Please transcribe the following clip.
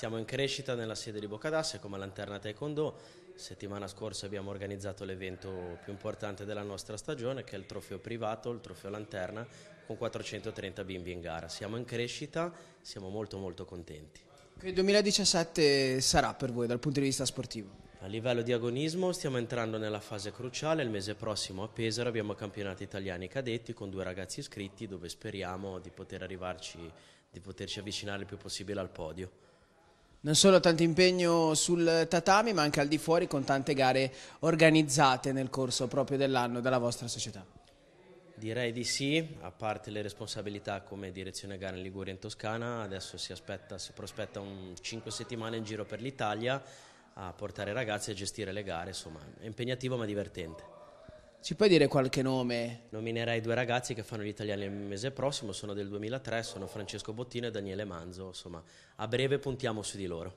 Siamo in crescita nella sede di Bocadasse come Lanterna Taekwondo. Settimana scorsa abbiamo organizzato l'evento più importante della nostra stagione che è il trofeo privato, il trofeo Lanterna, con 430 bimbi in gara. Siamo in crescita, siamo molto molto contenti. Che 2017 sarà per voi dal punto di vista sportivo? A livello di agonismo stiamo entrando nella fase cruciale, il mese prossimo a Pesaro abbiamo campionati italiani cadetti con due ragazzi iscritti dove speriamo di poter arrivarci, di poterci avvicinare il più possibile al podio. Non solo tanto impegno sul tatami, ma anche al di fuori con tante gare organizzate nel corso proprio dell'anno dalla vostra società. Direi di sì, a parte le responsabilità come direzione gara in Liguria e in Toscana, adesso si, aspetta, si prospetta un 5 settimane in giro per l'Italia a portare ragazzi a gestire le gare, insomma è impegnativo ma divertente. Ci puoi dire qualche nome? Nominerei due ragazzi che fanno gli italiani il mese prossimo, sono del 2003, sono Francesco Bottino e Daniele Manzo, insomma a breve puntiamo su di loro.